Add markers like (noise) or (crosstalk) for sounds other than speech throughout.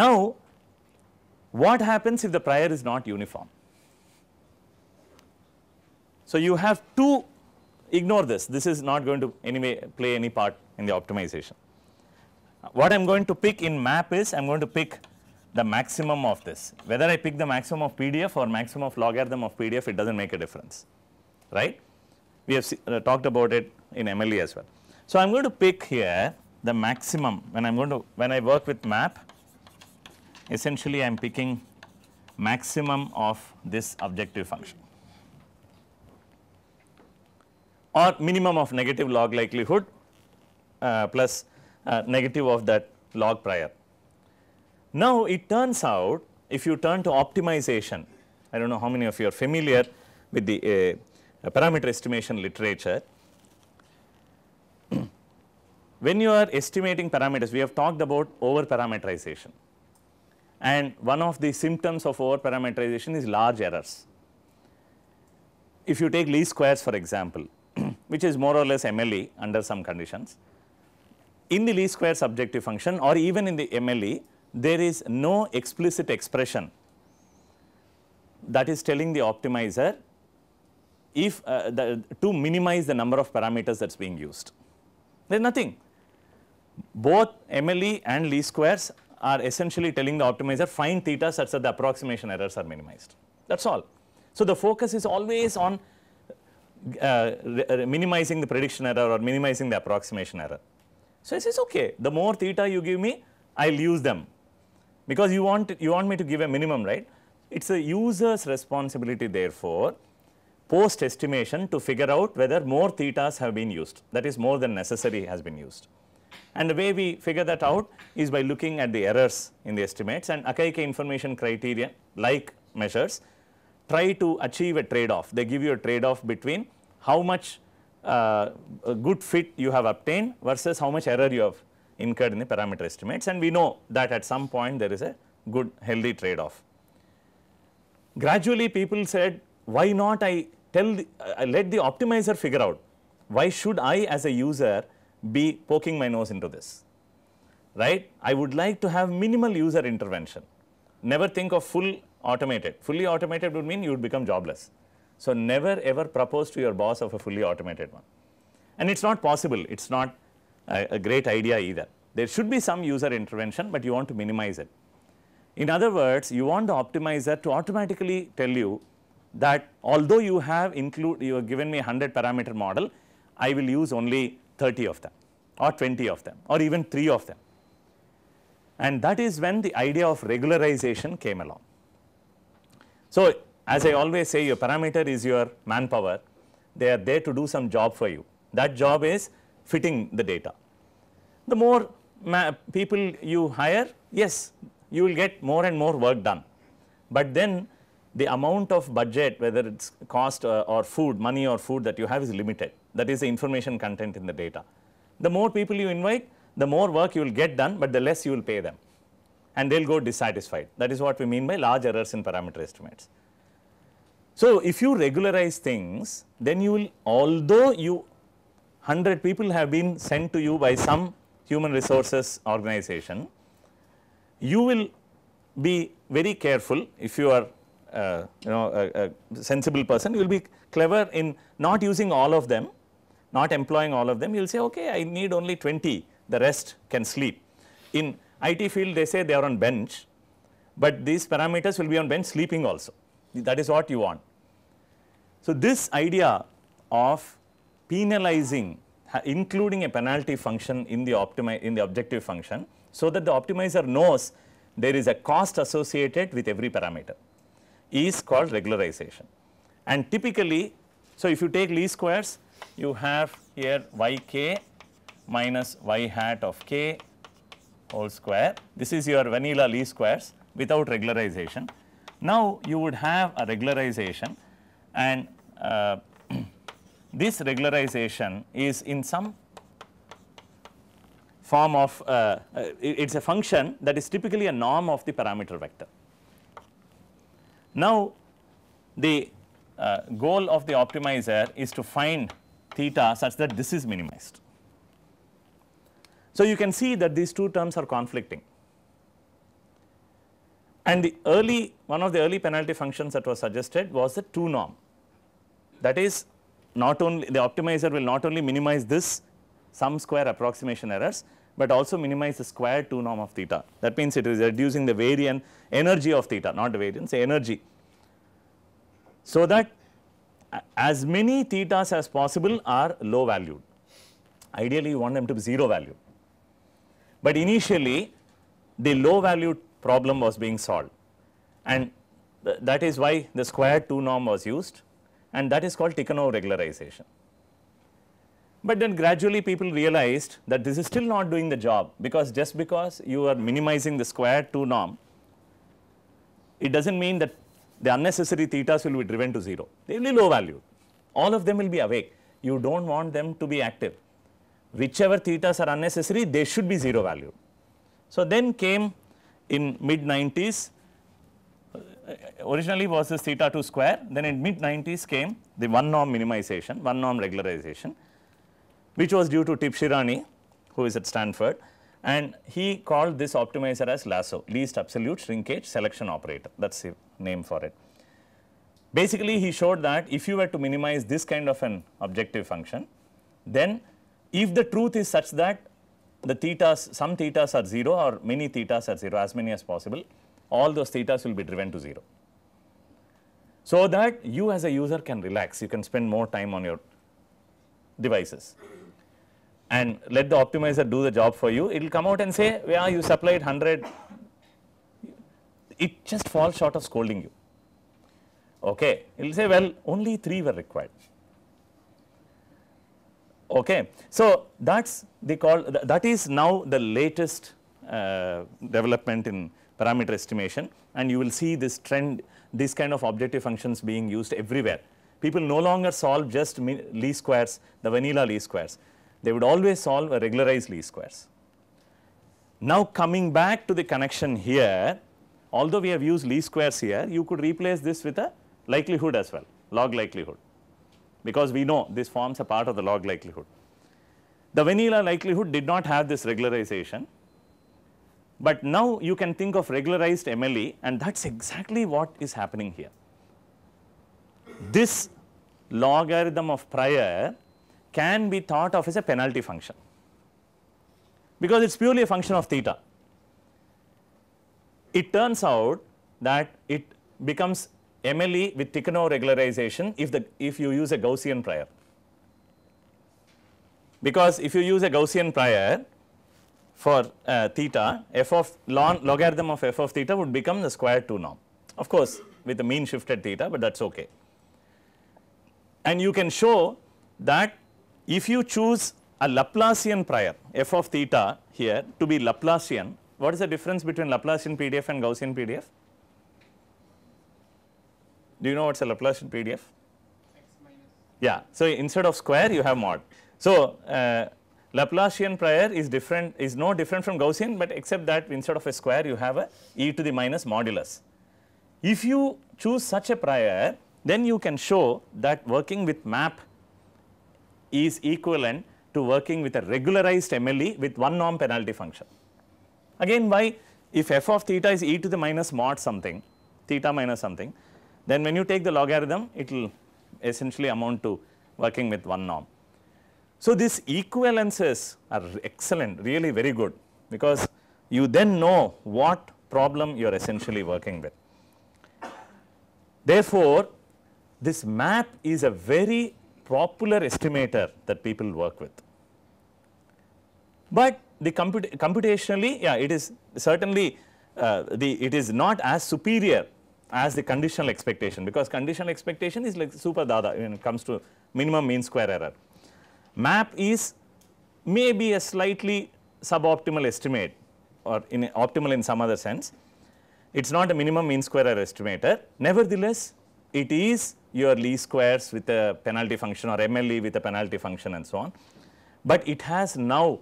Now, what happens if the prior is not uniform? So, you have two ignore this this is not going to anyway play any part in the optimization. What I am going to pick in map is I am going to pick the maximum of this whether I pick the maximum of PDF or maximum of logarithm of PDF it does not make a difference right. We have see, uh, talked about it in MLE as well. So, I am going to pick here the maximum when I am going to when I work with map essentially I am picking maximum of this objective function or minimum of negative log likelihood uh, plus uh, negative of that log prior. Now, it turns out if you turn to optimization, I do not know how many of you are familiar with the uh, uh parameter estimation literature. (clears throat) when you are estimating parameters, we have talked about over parameterization and one of the symptoms of over parameterization is large errors. If you take least squares for example, (clears throat) which is more or less MLE under some conditions, in the least square subjective function or even in the MLE, there is no explicit expression that is telling the optimizer if uh, the, to minimize the number of parameters that is being used. There is nothing. Both MLE and least squares are essentially telling the optimizer find theta such that the approximation errors are minimized. That is all. So, the focus is always on uh, minimizing the prediction error or minimizing the approximation error. So, it says okay the more theta you give me I will use them because you want you want me to give a minimum right. It is a user's responsibility therefore post estimation to figure out whether more thetas have been used that is more than necessary has been used. And the way we figure that out is by looking at the errors in the estimates and Akaike information criteria like measures try to achieve a trade-off. They give you a trade-off between how much uh, good fit you have obtained versus how much error you have incurred in the parameter estimates and we know that at some point there is a good healthy trade-off. Gradually people said why not I tell the, uh, let the optimizer figure out why should I as a user be poking my nose into this, right? I would like to have minimal user intervention. Never think of full automated. Fully automated would mean you would become jobless. So, never ever propose to your boss of a fully automated one. And it is not possible, it is not a, a great idea either. There should be some user intervention, but you want to minimize it. In other words, you want the optimizer to automatically tell you that although you have include you have given me 100 parameter model, I will use only 30 of them or 20 of them or even 3 of them. And that is when the idea of regularization came along. So, as I always say your parameter is your manpower, they are there to do some job for you. That job is fitting the data. The more people you hire, yes, you will get more and more work done. But then the amount of budget, whether it's cost uh, or food, money or food that you have is limited that is the information content in the data. The more people you invite, the more work you will get done, but the less you will pay them. And they'll go dissatisfied. That is what we mean by large errors in parameter estimates. So, if you regularize things, then you will, although you 100 people have been sent to you by some human resources organization, you will be very careful if you are uh, you know a, a sensible person you will be clever in not using all of them not employing all of them, you will say, okay, I need only 20, the rest can sleep. In IT field, they say they are on bench, but these parameters will be on bench sleeping also. That is what you want. So, this idea of penalizing, including a penalty function in the, in the objective function, so that the optimizer knows there is a cost associated with every parameter is called regularization. And typically, so if you take least squares, you have here yk minus y hat of k whole square. This is your vanilla least squares without regularization. Now you would have a regularization and uh, (clears throat) this regularization is in some form of uh, uh, it is a function that is typically a norm of the parameter vector. Now the uh, goal of the optimizer is to find theta such that this is minimized. So, you can see that these two terms are conflicting and the early one of the early penalty functions that was suggested was the 2 norm that is not only the optimizer will not only minimize this sum square approximation errors, but also minimize the square 2 norm of theta. That means it is reducing the variance energy of theta, not the variance, energy. So that as many thetas as possible are low valued. Ideally, you want them to be zero value. But initially, the low valued problem was being solved and th that is why the square 2 norm was used and that is called Tikhonov regularization. But then gradually people realized that this is still not doing the job because just because you are minimizing the square 2 norm, it does not mean that the unnecessary thetas will be driven to 0. They will be low value. All of them will be awake. You do not want them to be active. Whichever thetas are unnecessary, they should be 0 value. So, then came in mid 90s, uh, originally was this theta 2 square, then in mid 90s came the one norm minimization, one norm regularization, which was due to Shirani, who is at Stanford. And he called this optimizer as LASSO, least absolute shrinkage selection operator. That is the name for it. Basically, he showed that if you were to minimize this kind of an objective function, then if the truth is such that the thetas, some thetas are 0 or many thetas are 0, as many as possible, all those thetas will be driven to 0. So that you as a user can relax, you can spend more time on your devices and let the optimizer do the job for you, it will come out and say, yeah, you supplied 100, it just falls short of scolding you. Okay, it will say, well, only 3 were required. Okay, so that's the call, that is now the latest uh, development in parameter estimation and you will see this trend, this kind of objective functions being used everywhere. People no longer solve just least squares, the vanilla least squares they would always solve a regularized least squares. Now coming back to the connection here, although we have used least squares here, you could replace this with a likelihood as well, log likelihood, because we know this forms a part of the log likelihood. The vanilla likelihood did not have this regularization, but now you can think of regularized MLE and that is exactly what is happening here. This logarithm of prior can be thought of as a penalty function because it is purely a function of theta. It turns out that it becomes MLE with Tikhonov regularization if the if you use a Gaussian prior. Because if you use a Gaussian prior for uh, theta, f of log logarithm of f of theta would become the square 2 norm. Of course, with the mean shifted theta, but that is okay. And you can show that if you choose a Laplacian prior, f of theta here to be Laplacian, what is the difference between Laplacian PDF and Gaussian PDF? Do you know what is a Laplacian PDF? Yeah, so instead of square you have mod. So, uh, Laplacian prior is different is no different from Gaussian, but except that instead of a square you have a e to the minus modulus. If you choose such a prior, then you can show that working with map is equivalent to working with a regularized MLE with one norm penalty function. Again, why? If f of theta is e to the minus mod something, theta minus something, then when you take the logarithm, it will essentially amount to working with one norm. So, these equivalences are excellent, really very good because you then know what problem you are essentially working with. Therefore, this map is a very popular estimator that people work with. But the comput computationally, yeah, it is certainly uh, the it is not as superior as the conditional expectation because conditional expectation is like super dada when it comes to minimum mean square error. Map is maybe a slightly suboptimal estimate or in optimal in some other sense. It is not a minimum mean square error estimator. Nevertheless, it is your least squares with a penalty function or MLE with a penalty function and so on. But it has now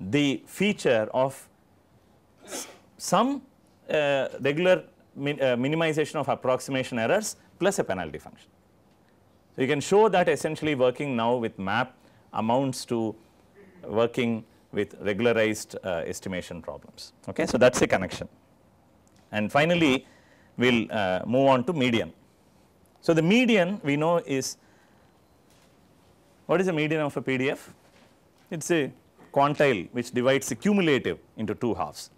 the feature of some uh, regular min, uh, minimization of approximation errors plus a penalty function. So, you can show that essentially working now with map amounts to working with regularized uh, estimation problems. Okay? So, that is a connection. And finally, we will uh, move on to median. So, the median we know is what is the median of a PDF? It is a quantile which divides the cumulative into two halves.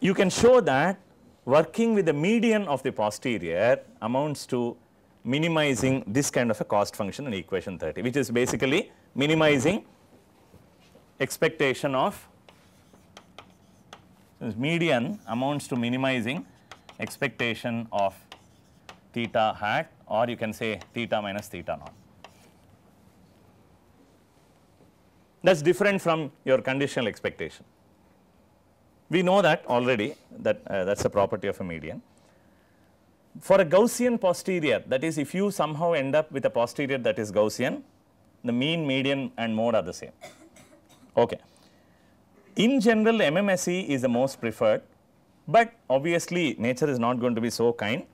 You can show that working with the median of the posterior amounts to minimizing this kind of a cost function in equation 30 which is basically minimizing expectation of median amounts to minimizing expectation of theta hat or you can say theta minus theta naught. That is different from your conditional expectation. We know that already that uh, that is a property of a median. For a Gaussian posterior that is if you somehow end up with a posterior that is Gaussian the mean, median and mode are the same. Okay. In general MMSE is the most preferred but obviously nature is not going to be so kind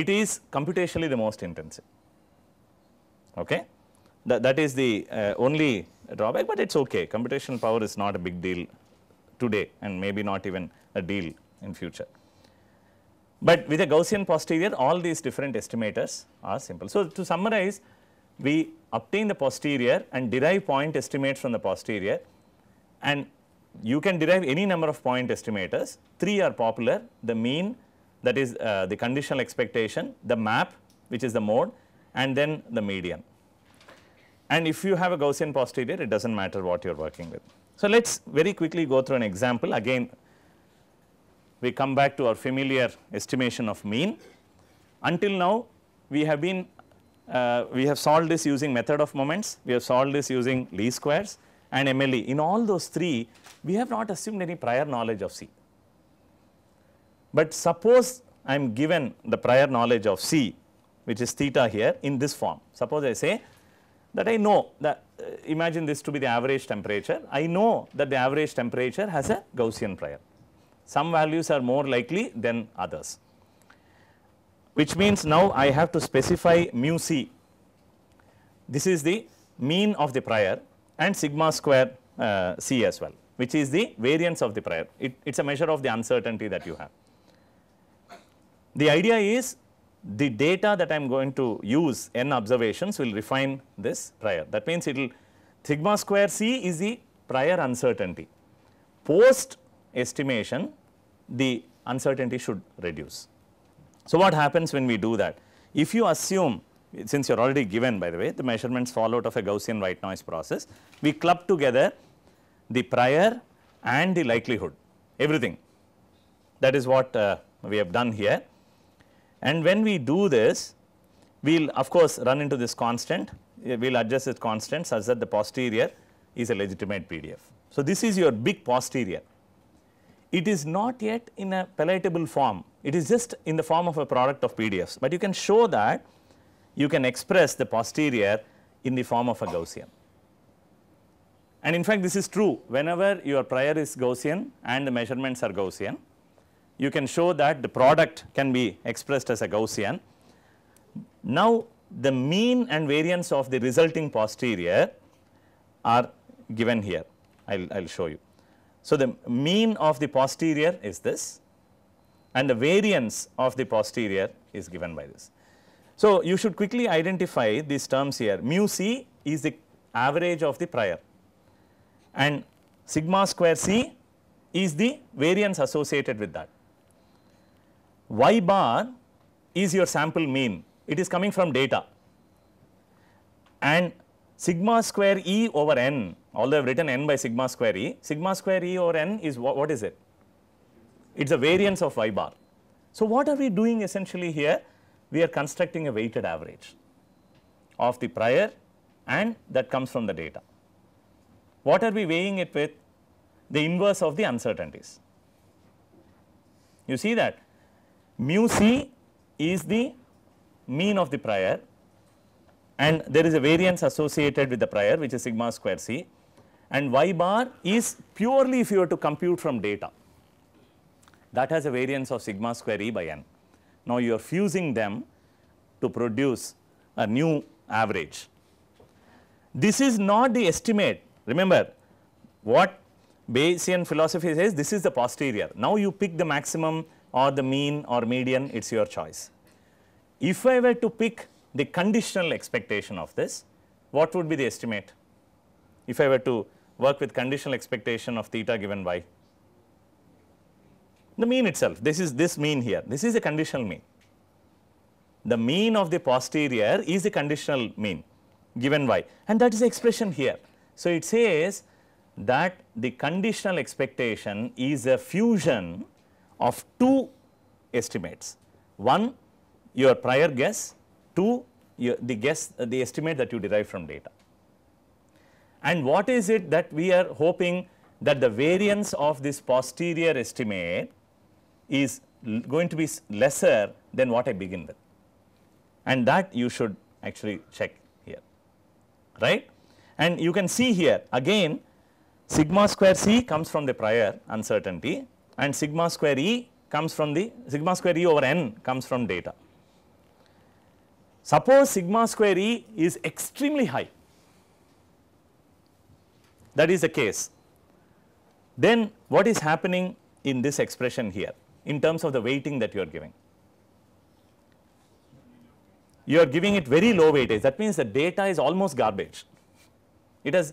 it is computationally the most intensive. Okay? That, that is the uh, only drawback, but it is okay. Computational power is not a big deal today and maybe not even a deal in future. But with a Gaussian posterior, all these different estimators are simple. So, to summarize, we obtain the posterior and derive point estimates from the posterior and you can derive any number of point estimators. Three are popular, the mean, that is uh, the conditional expectation, the map which is the mode and then the median. And if you have a Gaussian posterior, it does not matter what you are working with. So, let us very quickly go through an example. Again, we come back to our familiar estimation of mean. Until now, we have been, uh, we have solved this using method of moments, we have solved this using least squares and MLE. In all those three, we have not assumed any prior knowledge of C. But suppose I am given the prior knowledge of C which is theta here in this form. Suppose I say that I know that uh, imagine this to be the average temperature. I know that the average temperature has a Gaussian prior. Some values are more likely than others which means now I have to specify mu c. This is the mean of the prior and sigma square uh, c as well which is the variance of the prior. it is a measure of the uncertainty that you have. The idea is the data that I am going to use n observations will refine this prior. That means it will sigma square c is the prior uncertainty. Post estimation the uncertainty should reduce. So, what happens when we do that? If you assume since you are already given by the way the measurements fall out of a Gaussian white noise process, we club together the prior and the likelihood everything that is what uh, we have done here and when we do this, we will of course run into this constant, we will adjust this constant such that the posterior is a legitimate PDF. So, this is your big posterior. It is not yet in a palatable form, it is just in the form of a product of PDFs, but you can show that you can express the posterior in the form of a Gaussian. And in fact, this is true whenever your prior is Gaussian and the measurements are Gaussian, you can show that the product can be expressed as a Gaussian. Now, the mean and variance of the resulting posterior are given here. I will show you. So, the mean of the posterior is this and the variance of the posterior is given by this. So, you should quickly identify these terms here. Mu c is the average of the prior and sigma square c is the variance associated with that y bar is your sample mean, it is coming from data and sigma square e over n, although I have written n by sigma square e, sigma square e over n is what, what is it? It is a variance of y bar. So, what are we doing essentially here? We are constructing a weighted average of the prior and that comes from the data. What are we weighing it with? The inverse of the uncertainties. You see that mu c is the mean of the prior and there is a variance associated with the prior which is sigma square c and y bar is purely if you were to compute from data that has a variance of sigma square e by n. Now, you are fusing them to produce a new average. This is not the estimate remember what Bayesian philosophy says this is the posterior now you pick the maximum or the mean or median, it is your choice. If I were to pick the conditional expectation of this, what would be the estimate? If I were to work with conditional expectation of theta given y, the mean itself, this is this mean here, this is a conditional mean. The mean of the posterior is a conditional mean given y, and that is the expression here. So, it says that the conditional expectation is a fusion of two estimates. One, your prior guess, two, your, the guess, uh, the estimate that you derive from data. And what is it that we are hoping that the variance of this posterior estimate is going to be lesser than what I begin with. And that you should actually check here, right. And you can see here again sigma square c comes from the prior uncertainty and sigma square E comes from the sigma square E over n comes from data. Suppose sigma square E is extremely high that is the case then what is happening in this expression here in terms of the weighting that you are giving. You are giving it very low weightage that means the data is almost garbage. It has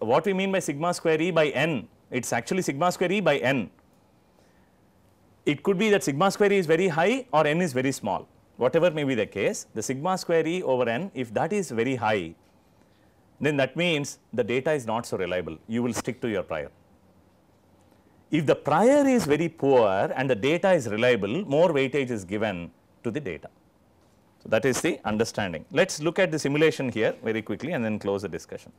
what we mean by sigma square E by n it is actually sigma square E by n it could be that sigma square e is very high or n is very small. Whatever may be the case, the sigma square e over n, if that is very high, then that means the data is not so reliable. You will stick to your prior. If the prior is very poor and the data is reliable, more weightage is given to the data. So, that is the understanding. Let us look at the simulation here very quickly and then close the discussion.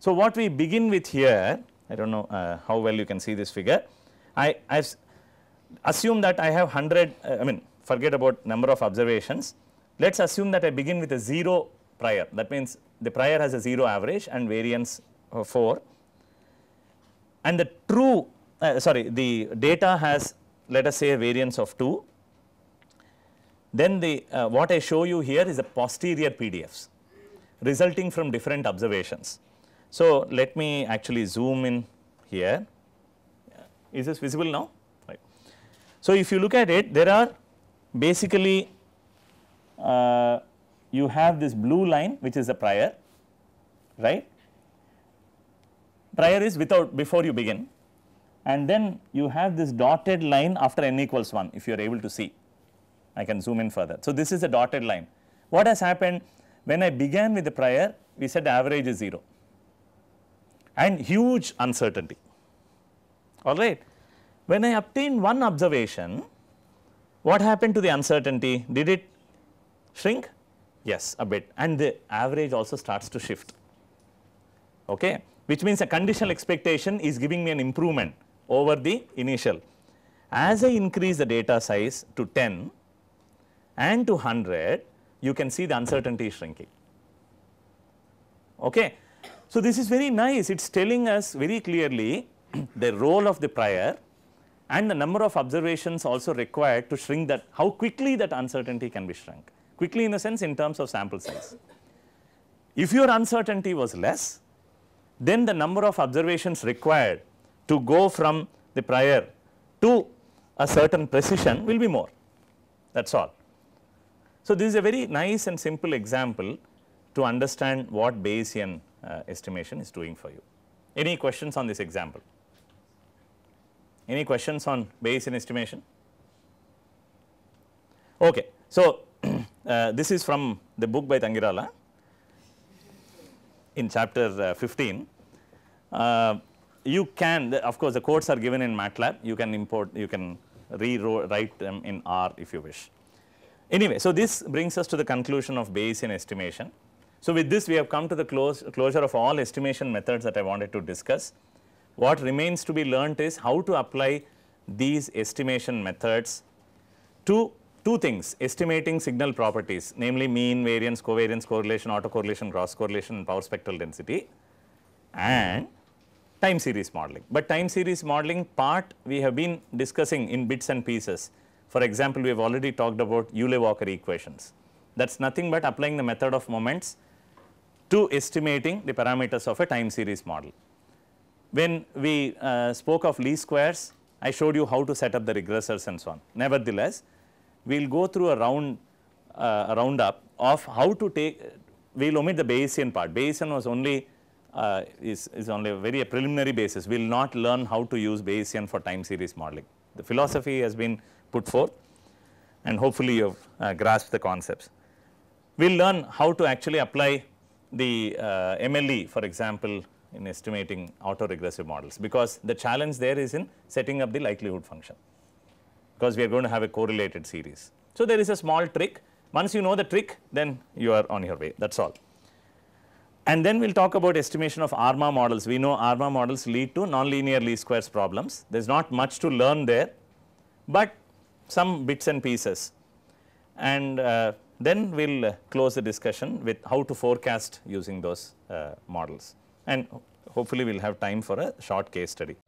So, what we begin with here, I do not know uh, how well you can see this figure. I have assume that I have 100, uh, I mean forget about number of observations. Let us assume that I begin with a 0 prior. That means the prior has a 0 average and variance uh, 4. And the true, uh, sorry, the data has let us say a variance of 2. Then the uh, what I show you here is the posterior PDFs resulting from different observations. So, let me actually zoom in here. Is this visible now? So, if you look at it there are basically uh, you have this blue line which is the prior right prior is without before you begin and then you have this dotted line after n equals 1 if you are able to see I can zoom in further. So, this is the dotted line what has happened when I began with the prior we said average is 0 and huge uncertainty all right when I obtain one observation, what happened to the uncertainty? Did it shrink? Yes, a bit and the average also starts to shift, okay? which means a conditional expectation is giving me an improvement over the initial. As I increase the data size to 10 and to 100, you can see the uncertainty is shrinking. Okay. So, this is very nice, it is telling us very clearly (clears throat) the role of the prior and the number of observations also required to shrink that, how quickly that uncertainty can be shrunk. Quickly in a sense in terms of sample size. If your uncertainty was less, then the number of observations required to go from the prior to a certain precision will be more, that is all. So, this is a very nice and simple example to understand what Bayesian uh, estimation is doing for you. Any questions on this example? Any questions on Bayesian estimation? Okay. So, (clears throat) uh, this is from the book by Tangirala in chapter uh, 15. Uh, you can, of course, the codes are given in MATLAB. You can import, you can rewrite them in R if you wish. Anyway, so this brings us to the conclusion of Bayesian estimation. So, with this we have come to the close, closure of all estimation methods that I wanted to discuss. What remains to be learnt is how to apply these estimation methods to two things, estimating signal properties, namely mean, variance, covariance, correlation, autocorrelation, cross correlation, and power spectral density and time series modeling. But time series modeling part we have been discussing in bits and pieces. For example, we have already talked about Euler-Walker equations. That is nothing but applying the method of moments to estimating the parameters of a time series model when we uh, spoke of least squares, I showed you how to set up the regressors and so on. Nevertheless, we will go through a round uh, roundup of how to take, we will omit the Bayesian part. Bayesian was only, uh, is, is only a very a preliminary basis. We will not learn how to use Bayesian for time series modeling. The philosophy has been put forth and hopefully you have uh, grasped the concepts. We will learn how to actually apply the uh, MLE for example in estimating autoregressive models because the challenge there is in setting up the likelihood function because we are going to have a correlated series. So, there is a small trick. Once you know the trick, then you are on your way. That is all. And then we will talk about estimation of ARMA models. We know ARMA models lead to nonlinear least squares problems. There is not much to learn there, but some bits and pieces. And uh, then we will close the discussion with how to forecast using those uh, models and hopefully we'll have time for a short case study.